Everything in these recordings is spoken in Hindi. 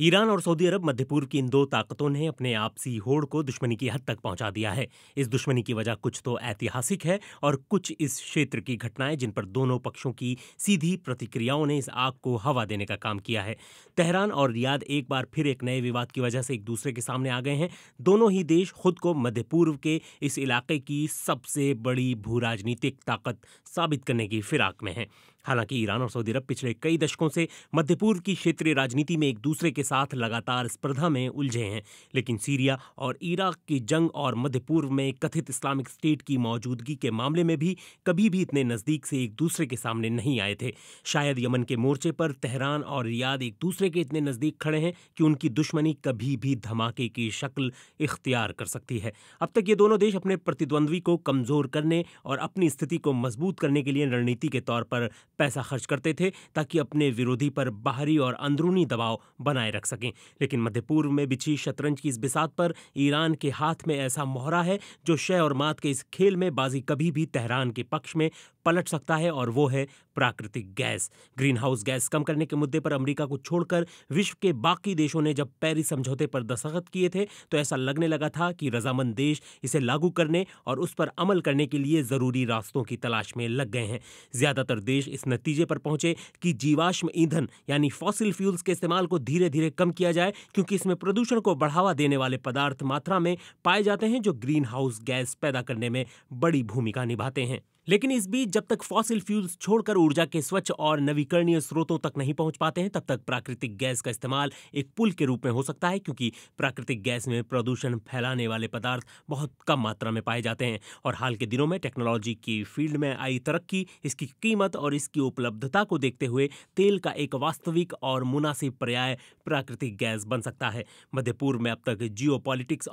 ईरान और सऊदी अरब मध्य पूर्व की इन दो ताकतों ने अपने आपसी होड़ को दुश्मनी की हद तक पहुंचा दिया है इस दुश्मनी की वजह कुछ तो ऐतिहासिक है और कुछ इस क्षेत्र की घटनाएं जिन पर दोनों पक्षों की सीधी प्रतिक्रियाओं ने इस आग को हवा देने का काम किया है तेहरान और रियाद एक बार फिर एक नए विवाद की वजह से एक दूसरे के सामने आ गए हैं दोनों ही देश खुद को मध्य पूर्व के इस इलाके की सबसे बड़ी भू राजनीतिक ताकत साबित करने की फिराक में हैं हालांकि ईरान और सऊदी अरब पिछले कई दशकों से मध्य पूर्व की क्षेत्रीय राजनीति में एक दूसरे के साथ लगातार स्पर्धा में उलझे हैं लेकिन सीरिया और इराक की जंग और मध्य पूर्व में कथित इस्लामिक स्टेट की मौजूदगी के मामले में भी कभी भी इतने नज़दीक से एक दूसरे के सामने नहीं आए थे शायद यमन के मोर्चे पर तेहरान और रियाद एक दूसरे के इतने नज़दीक खड़े हैं कि उनकी दुश्मनी कभी भी धमाके की शक्ल इख्तियार कर सकती है अब तक ये दोनों देश अपने प्रतिद्वंद्वी को कमज़ोर करने और अपनी स्थिति को मजबूत करने के लिए रणनीति के तौर पर पैसा खर्च करते थे ताकि अपने विरोधी पर बाहरी और अंदरूनी दबाव बनाए रख सकें लेकिन मध्य पूर्व में बिछी शतरंज की इस बिसात पर ईरान के हाथ में ऐसा मोहरा है जो शय और मात के इस खेल में बाजी कभी भी तेहरान के पक्ष में पलट सकता है और वो है प्राकृतिक गैस ग्रीन हाउस गैस कम करने के मुद्दे पर अमेरिका को छोड़कर विश्व के बाकी देशों ने जब पेरिस समझौते पर दस्तखत किए थे तो ऐसा लगने लगा था कि रजामंद देश इसे लागू करने और उस पर अमल करने के लिए ज़रूरी रास्तों की तलाश में लग गए हैं ज़्यादातर देश इस नतीजे पर पहुंचे कि जीवाश्म ईंधन यानी फॉसिल फ्यूल्स के इस्तेमाल को धीरे धीरे कम किया जाए क्योंकि इसमें प्रदूषण को बढ़ावा देने वाले पदार्थ मात्रा में पाए जाते हैं जो ग्रीन हाउस गैस पैदा करने में बड़ी भूमिका निभाते हैं लेकिन इस बीच जब तक फॉसिल फ्यूल्स छोड़कर ऊर्जा के स्वच्छ और नवीकरणीय स्रोतों तक नहीं पहुंच पाते हैं तब तक प्राकृतिक गैस का इस्तेमाल एक पुल के रूप में हो सकता है क्योंकि प्राकृतिक गैस में प्रदूषण फैलाने वाले पदार्थ बहुत कम मात्रा में पाए जाते हैं और हाल के दिनों में टेक्नोलॉजी की फील्ड में आई तरक्की इसकी कीमत और इसकी उपलब्धता को देखते हुए तेल का एक वास्तविक और मुनासिब पर्याय प्राकृतिक गैस बन सकता है मध्य पूर्व में अब तक जियो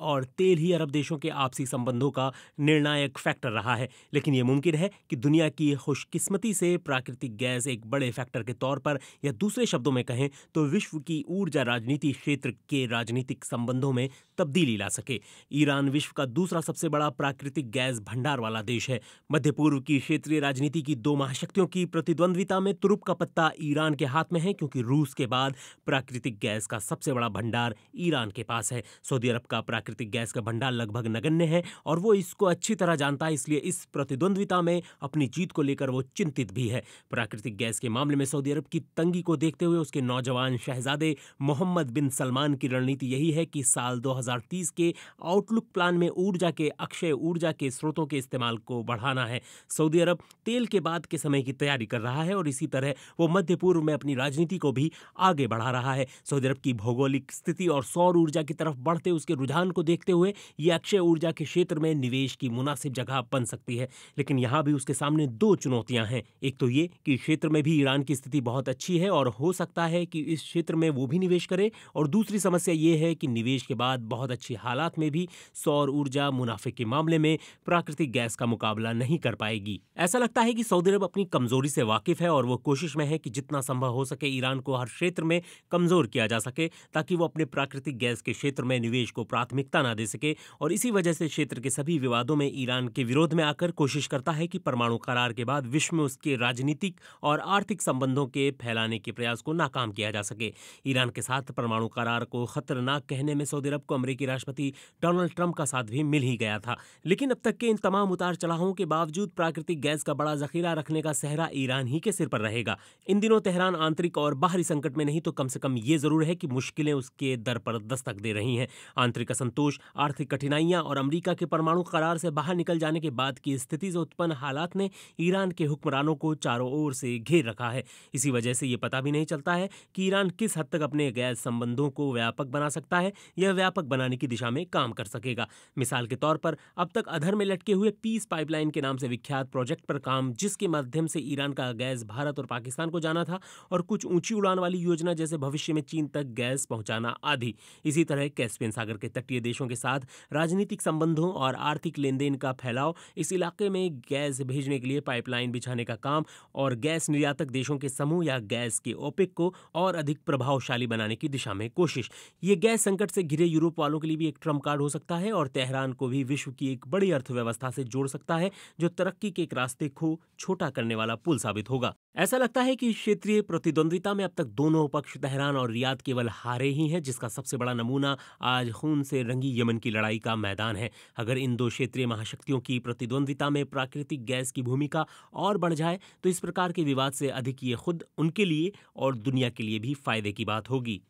और तेल ही अरब देशों के आपसी संबंधों का निर्णायक फैक्टर रहा है लेकिन ये मुमकिन है है कि दुनिया की खुशकिस्मती से प्राकृतिक गैस एक बड़े फैक्टर के तौर पर या दूसरे शब्दों में कहें तो विश्व की ऊर्जा राजनीति क्षेत्र के राजनीतिक संबंधों में तब्दीली ला सके ईरान विश्व का दूसरा सबसे बड़ा प्राकृतिक गैस भंडार वाला देश है मध्य पूर्व की क्षेत्रीय राजनीति की दो महाशक्तियों की प्रतिद्वंद्विता में तुरुप का पत्ता ईरान के हाथ में है क्योंकि रूस के बाद प्राकृतिक गैस का सबसे बड़ा भंडार ईरान के पास है सऊदी अरब का प्राकृतिक गैस का भंडार लगभग नगण्य है और वो इसको अच्छी तरह जानता है इसलिए इस प्रतिद्वंद्विता में में अपनी जीत को लेकर वो चिंतित भी है प्राकृतिक गैस के मामले में सऊदी अरब की तंगी को देखते हुए उसके नौजवान शहजादे मोहम्मद बिन सलमान की रणनीति यही है कि साल 2030 के आउटलुक प्लान में ऊर्जा के अक्षय ऊर्जा के स्रोतों के इस्तेमाल को बढ़ाना है सऊदी अरब तेल के बाद के समय की तैयारी कर रहा है और इसी तरह वो मध्य पूर्व में अपनी राजनीति को भी आगे बढ़ा रहा है सऊदी अरब की भौगोलिक स्थिति और सौर ऊर्जा की तरफ बढ़ते उसके रुझान को देखते हुए ये अक्षय ऊर्जा के क्षेत्र में निवेश की मुनासिब जगह बन सकती है लेकिन यहाँ अभी उसके सामने दो चुनौतियां हैं एक तो ये कि क्षेत्र में भी ईरान की स्थिति बहुत अच्छी है और हो सकता है कि इस क्षेत्र में वो भी निवेश करे और दूसरी समस्या ये है कि निवेश के बाद बहुत अच्छी हालात में भी सौर ऊर्जा मुनाफे के मामले में प्राकृतिक गैस का मुकाबला नहीं कर पाएगी ऐसा लगता है कि सऊदी अरब अपनी कमजोरी से वाकिफ है और वो कोशिश में है कि जितना संभव हो सके ईरान को हर क्षेत्र में कमजोर किया जा सके ताकि वो अपने प्राकृतिक गैस के क्षेत्र में निवेश को प्राथमिकता ना दे सके और इसी वजह से क्षेत्र के सभी विवादों में ईरान के विरोध में आकर कोशिश करता है कि परमाणु करार के बाद विश्व में उसके राजनीतिक और आर्थिक संबंधों के फैलाने के प्रयास को नाकाम किया जा सके ईरान के साथ परमाणु करार को खतरनाक कहने में सऊदी अरब को अमरीकी राष्ट्रपति डोनाल्ड ट्रंप का साथ भी मिल ही गया था लेकिन अब तक के इन तमाम उतार चढ़ावों के बावजूद प्राकृतिक गैस का बड़ा जखीरा रखने का सहरा ईरान ही के सिर पर रहेगा इन दिनों तेहरान आंतरिक और बाहरी संकट में नहीं तो कम से कम ये जरूर है कि मुश्किलें उसके दर पर दस्तक दे रही हैं आंतरिक असंतोष आर्थिक कठिनाइयां और अमरीका के परमाणु करार से बाहर निकल जाने के बाद की स्थिति से उत्पन्न हालात ने ईरान के हुक्मरानों को चारों ओर से घेर रखा है इसी वजह से ये पता भी नहीं चलता है कि ईरान किस हद तक अपने गैर संबंधों को व्यापक बना सकता है या व्यापक बनाने की दिशा में काम कर सकेगा मिसाल के तौर पर अब तक अधर में लटके हुए पीस पाइपलाइन के नाम से विख्यात प्रोजेक्ट पर काम जिसके माध्यम से ईरान का गैस भारत और पाकिस्तान को जाना था और कुछ ऊंची उड़ान वाली योजना जैसे भविष्य में चीन तक गैस पहुंचाना आदि इसी तरह कैस्पियन सागर के तटीय देशों के साथ राजनीतिक संबंधों और आर्थिक लेन का फैलाव इस इलाके में गैस गैस भेजने के लिए पाइपलाइन बिछाने का काम और गैस निर्यातक देशों के समूह या गैस के ओपिक को और अधिक प्रभावशाली बनाने की दिशा में कोशिश ये गैस संकट से घिरे यूरोप वालों के लिए भी एक ट्रम्प कार्ड हो सकता है और तेहरान को भी विश्व की एक बड़ी अर्थव्यवस्था से जोड़ सकता है जो तरक्की के एक रास्ते को छोटा करने वाला पुल साबित होगा ऐसा लगता है कि क्षेत्रीय प्रतिद्वंदिता में अब तक दोनों पक्ष तेहरान और रियाद केवल हारे ही हैं जिसका सबसे बड़ा नमूना आज खून से रंगी यमन की लड़ाई का मैदान है अगर इन दो क्षेत्रीय महाशक्तियों की प्रतिद्वंदिता में प्राकृतिक प्राकृतिक गैस की भूमिका और बढ़ जाए तो इस प्रकार के विवाद से अधिक ये खुद उनके लिए और दुनिया के लिए भी फायदे की बात होगी